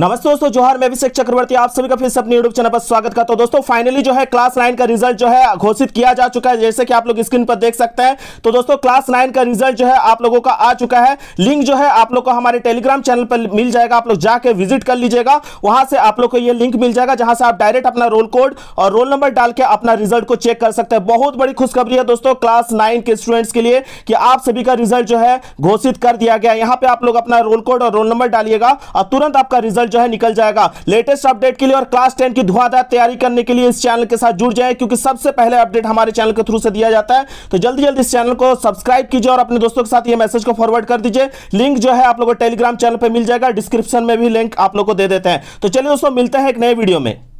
नमस्ते दोस्तों जोहर मैं अभिषेक चक्रवर्ती आप सभी का फिर से अपने यूट्यूब चैनल पर स्वागत करता हूं दोस्तों फाइनली जो है क्लास नाइन का रिजल्ट जो है घोषित किया जा चुका है जैसे कि आप लोग स्क्रीन पर देख सकते हैं तो दोस्तों क्लास नाइन का रिजल्ट जो है आप लोगों का आ चुका है लिंक जो है आप लोग को हमारे टेलीग्राम चैनल पर मिल जाएगा आप लोग जाके विजिट कर लीजिएगा वहां से आप लोग को ये लिंक मिल जाएगा जहां से आप डायरेक्ट अपना रोल कोड और रोल नंबर डाल के अपना रिजल्ट को चेक कर सकते हैं बहुत बड़ी खुशखबरी है दोस्तों क्लास नाइन के स्टूडेंट्स के लिए कि आप सभी का रिजल्ट जो है घोषित कर दिया गया यहाँ पे आप लोग अपना रोल कोड और रोल नंबर डालिएगा और तुरंत आपका रिजल्ट रिजल्ट जो है निकल जाएगा लेटेस्ट अपडेट के लिए और क्लास टेन की धुआंधार तैयारी करने के लिए इस चैनल के साथ जुड़ जाए क्योंकि सबसे पहले अपडेट हमारे चैनल के थ्रू से दिया जाता है तो जल्दी जल्दी इस चैनल को सब्सक्राइब कीजिए और अपने दोस्तों के साथ ये मैसेज को फॉरवर्ड कर दीजिए लिंक जो है आप लोगों को टेलीग्राम चैनल पर मिल जाएगा डिस्क्रिप्शन में भी लिंक आप लोग को दे देते हैं तो चलिए दोस्तों मिलते हैं एक नए वीडियो में